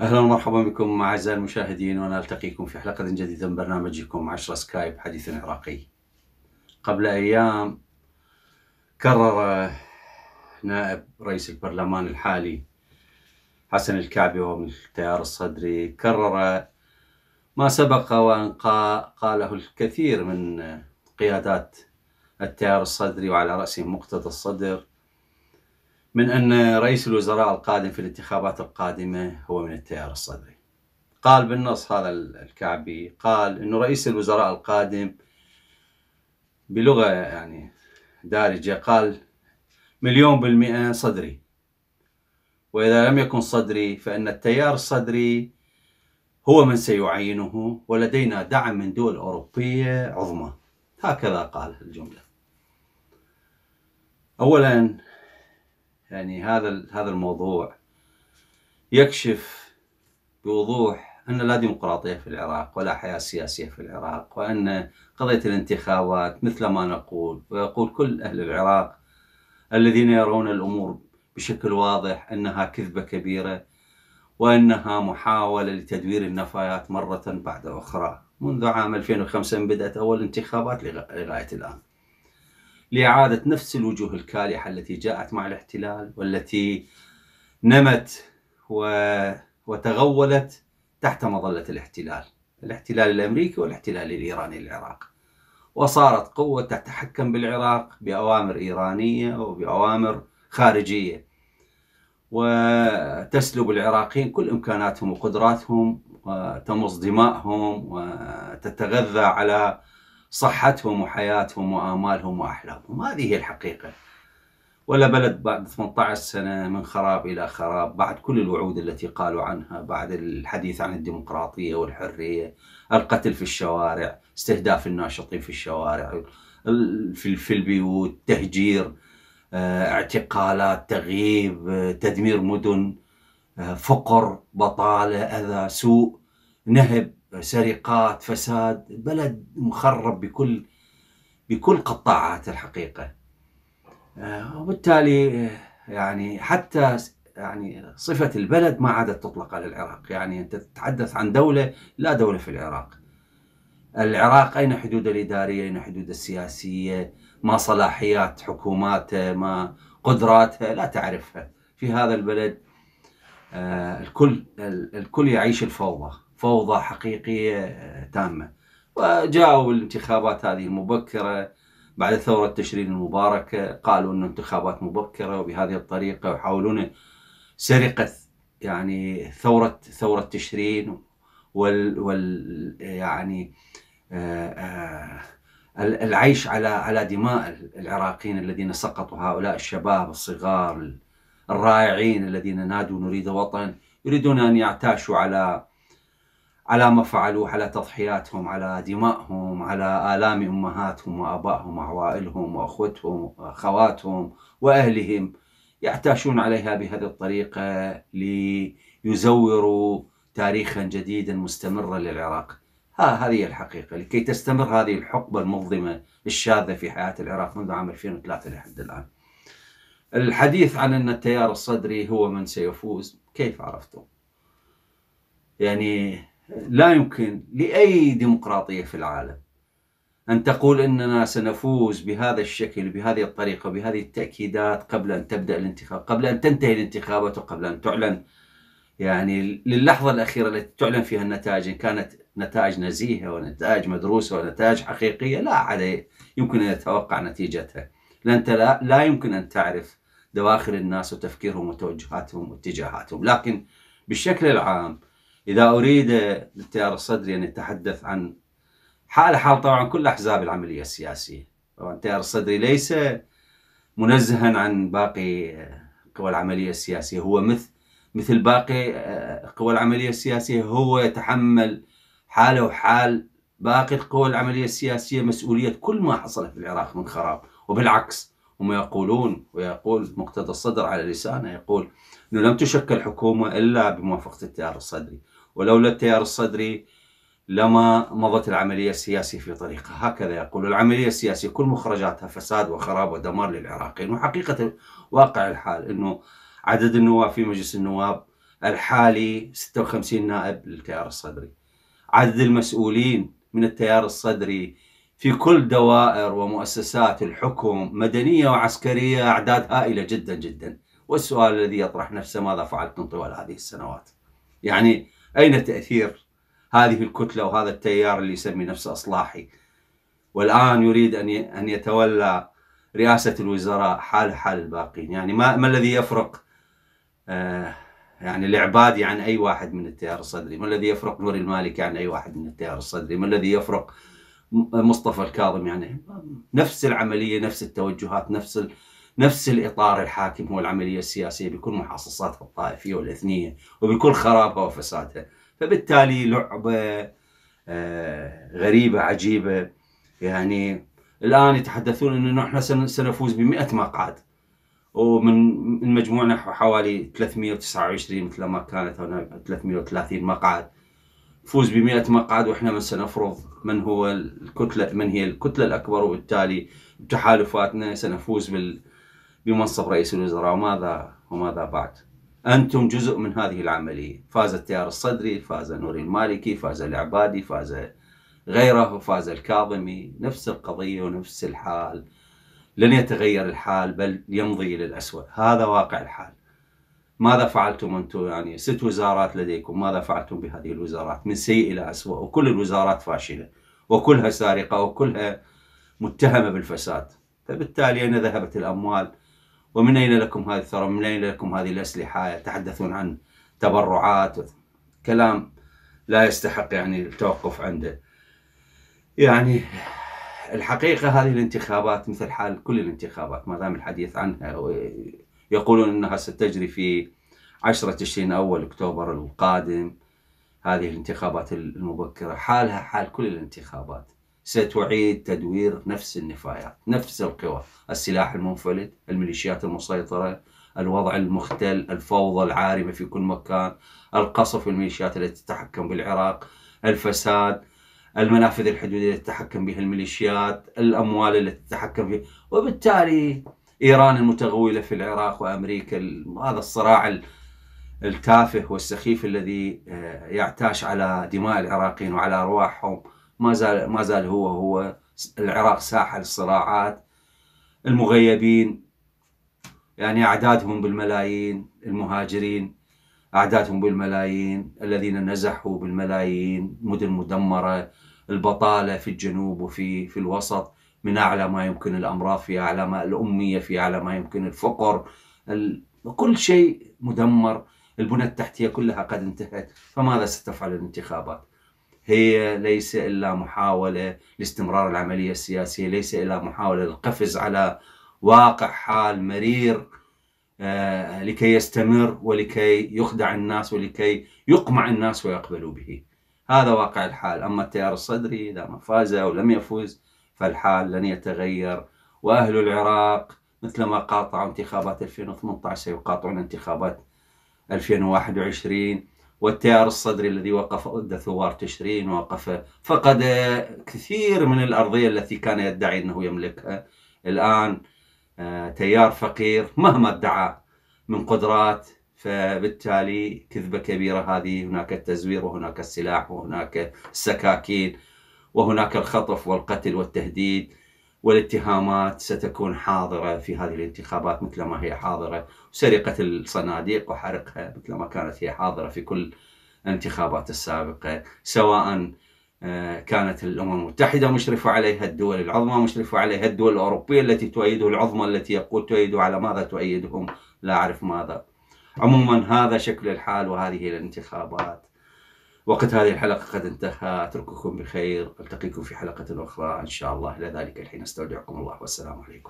اهلا ومرحبا بكم اعزائي المشاهدين ونلتقيكم في حلقه جديده من برنامجكم 10 سكايب حديث عراقي. قبل ايام كرر نائب رئيس البرلمان الحالي حسن الكعبي وهو من التيار الصدري كرر ما سبق وان قاله الكثير من قيادات التيار الصدري وعلى راسهم مقتدى الصدر من أن رئيس الوزراء القادم في الانتخابات القادمة هو من التيار الصدري قال بالنص هذا الكعبي قال أنه رئيس الوزراء القادم بلغة يعني دارجة قال مليون بالمئة صدري وإذا لم يكن صدري فإن التيار الصدري هو من سيعينه ولدينا دعم من دول أوروبية عظمى هكذا قال الجملة أولا يعني هذا هذا الموضوع يكشف بوضوح أن لا ديمقراطية في العراق ولا حياة سياسية في العراق وأن قضية الانتخابات مثل ما نقول ويقول كل أهل العراق الذين يرون الأمور بشكل واضح أنها كذبة كبيرة وأنها محاولة لتدوير النفايات مرة بعد أخرى منذ عام 2005 بدأت أول انتخابات لغاية الآن لإعادة نفس الوجوه الكالحة التي جاءت مع الاحتلال والتي نمت وتغولت تحت مظلة الاحتلال الاحتلال الأمريكي والاحتلال الإيراني للعراق وصارت قوة تتحكم بالعراق بأوامر إيرانية وبأوامر خارجية وتسلب العراقيين كل إمكاناتهم وقدراتهم وتمص دمائهم وتتغذى على صحتهم وحياتهم وآمالهم وأحلامهم هذه هي الحقيقة ولا بلد بعد 18 سنة من خراب إلى خراب بعد كل الوعود التي قالوا عنها بعد الحديث عن الديمقراطية والحرية القتل في الشوارع استهداف الناشطين في الشوارع في البيوت تهجير آه، اعتقالات تغييب آه، تدمير مدن آه، فقر بطالة أذى سوء نهب سرقات فساد بلد مخرب بكل بكل قطاعات الحقيقة آه، وبالتالي آه، يعني حتى يعني صفة البلد ما عادت تطلق على العراق يعني أنت تتحدث عن دولة لا دولة في العراق العراق أين حدوده الإدارية أين حدوده السياسية ما صلاحيات حكوماته ما قدراتها لا تعرفها في هذا البلد آه، الكل الكل يعيش الفوضى فوضى حقيقية تامة وجاءوا الانتخابات هذه المبكرة بعد ثورة تشرين المباركة قالوا أن انتخابات مبكرة وبهذه الطريقة يحاولون سرقة يعني ثورة ثورة تشرين وال, وال يعني آه، آه، العيش على على دماء العراقيين الذين سقطوا هؤلاء الشباب الصغار الرائعين الذين نادوا نريد وطن يريدون ان يعتاشوا على على ما فعلوه على تضحياتهم على دمائهم على آلام أمهاتهم وأبائهم وعوائلهم وأخوتهم وأخواتهم وأهلهم يعتاشون عليها بهذه الطريقة ليزوروا تاريخا جديدا مستمرا للعراق ها هذه الحقيقة لكي تستمر هذه الحقبة المظلمة الشاذة في حياة العراق منذ عام 2003 لحد الآن الحديث عن أن التيار الصدري هو من سيفوز كيف عرفتم يعني لا يمكن لاي ديمقراطيه في العالم ان تقول اننا سنفوز بهذا الشكل بهذه الطريقه بهذه التاكيدات قبل ان تبدا الانتخاب قبل ان تنتهي الانتخابات وقبل ان تعلن يعني للحظه الاخيره التي تعلن فيها النتائج ان كانت نتائج نزيهه ونتائج مدروسه ونتائج حقيقيه لا أحد يمكن ان يتوقع نتيجتها لان لا, لا يمكن ان تعرف دواخل الناس وتفكيرهم وتوجهاتهم واتجاهاتهم لكن بالشكل العام إذا أريد التيار الصدري أن يتحدث عن حالة حال طبعا كل أحزاب العملية السياسية طبعا التيار الصدري ليس منزها عن باقي قوى العملية السياسية هو مثل مثل باقي آه، قوى العملية السياسية هو يتحمل حاله وحال باقي القوى العملية السياسية مسؤولية كل ما حصل في العراق من خراب وبالعكس هم يقولون ويقول مقتدى الصدر على لسانه يقول أنه لم تشكل حكومة إلا بموافقة التيار الصدري ولولا التيار الصدري لما مضت العملية السياسية في طريقها هكذا يقول العملية السياسية كل مخرجاتها فساد وخراب ودمار للعراقيين وحقيقة واقع الحال أنه عدد النواب في مجلس النواب الحالي 56 نائب للتيار الصدري عدد المسؤولين من التيار الصدري في كل دوائر ومؤسسات الحكم مدنية وعسكرية أعداد هائلة جدا جدا والسؤال الذي يطرح نفسه ماذا فعلتم طوال هذه السنوات يعني أين تأثير هذه الكتلة وهذا التيار اللي يسمي نفسه أصلاحي والآن يريد أن يتولى رئاسة الوزراء حال حال الباقين يعني ما, ما الذي يفرق آه يعني العبادي يعني عن أي واحد من التيار الصدري ما الذي يفرق نور المالكي يعني عن أي واحد من التيار الصدري ما الذي يفرق آه مصطفى الكاظم يعني نفس العمليه نفس التوجهات نفس ال... نفس الاطار الحاكم هو العمليه السياسيه بكل محاصصاتها الطائفيه والاثنيه وبكل خرابها وفسادها فبالتالي لعبه آه، غريبه عجيبه يعني الان يتحدثون انه نحن سنفوز ب 100 مقعد ومن من مجموعنا حوالي 329 مثل ما كانت هنا 330 مقعد فوز ب 100 مقعد واحنا من سنفرض من هو الكتله من هي الكتله الاكبر وبالتالي بتحالفاتنا سنفوز بال بمنصب رئيس الوزراء وماذا وماذا بعد انتم جزء من هذه العمليه فاز التيار الصدري فاز نوري المالكي فاز العبادي فاز غيره فاز الكاظمي نفس القضيه ونفس الحال لن يتغير الحال بل يمضي الى الاسوء هذا واقع الحال ماذا فعلتم أنتم يعني ست وزارات لديكم ماذا فعلتم بهذه الوزارات من سيء إلى اسوء وكل الوزارات فاشلة وكلها سارقة وكلها متهمة بالفساد فبالتالي أين ذهبت الأموال ومن أين لكم هذه الثروة من أين لكم هذه الأسلحة يتحدثون عن تبرعات كلام لا يستحق يعني التوقف عنده يعني الحقيقة هذه الانتخابات مثل حال كل الانتخابات ما دام الحديث عنها يقولون أنها ستجري في 10 تشرين أول أكتوبر القادم هذه الانتخابات المبكرة حالها حال كل الانتخابات ستعيد تدوير نفس النفايات نفس القوى السلاح المنفلت الميليشيات المسيطرة الوضع المختل الفوضى العارمة في كل مكان القصف الميليشيات التي تتحكم بالعراق الفساد المنافذ الحدودية التي تتحكم بها الميليشيات الأموال التي تتحكم فيها وبالتالي ايران المتغوله في العراق وامريكا هذا الصراع التافه والسخيف الذي آه، يعتاش على دماء العراقيين وعلى ارواحهم ما زال ما زال هو هو العراق ساحه للصراعات المغيبين يعني اعدادهم بالملايين المهاجرين اعدادهم بالملايين الذين نزحوا بالملايين مدن مدمره البطاله في الجنوب وفي في الوسط من أعلى ما يمكن الأمراض في أعلى ما الأمية في أعلى ما يمكن الفقر كل شيء مدمر البنى التحتية كلها قد انتهت فماذا ستفعل الانتخابات هي ليس إلا محاولة لاستمرار العملية السياسية ليس إلا محاولة للقفز على واقع حال مرير آه، لكي يستمر ولكي يخدع الناس ولكي يقمع الناس ويقبلوا به هذا واقع الحال أما التيار الصدري إذا ما فاز أو لم يفوز فالحال لن يتغير وأهل العراق مثلما قاطعوا انتخابات 2018 سيقاطعون انتخابات 2021 والتيار الصدري الذي وقف ضد ثوار تشرين وقف فقد كثير من الأرضية التي كان يدعي أنه يملكها الآن آه، تيار فقير مهما ادعى من قدرات فبالتالي كذبة كبيرة هذه هناك التزوير وهناك السلاح وهناك السكاكين وهناك الخطف والقتل والتهديد والاتهامات ستكون حاضرة في هذه الانتخابات مثل ما هي حاضرة سرقة الصناديق وحرقها مثل ما كانت هي حاضرة في كل الانتخابات السابقة سواء آه، كانت الأمم المتحدة مشرفة عليها الدول العظمى مشرفة عليها الدول الأوروبية التي تؤيده العظمى التي يقول تؤيده على ماذا تؤيدهم لا أعرف ماذا عموما هذا شكل الحال وهذه الانتخابات وقت هذه الحلقة قد انتهى أترككم بخير ألتقيكم في حلقة أخرى إن شاء الله إلى ذلك الحين أستودعكم الله والسلام عليكم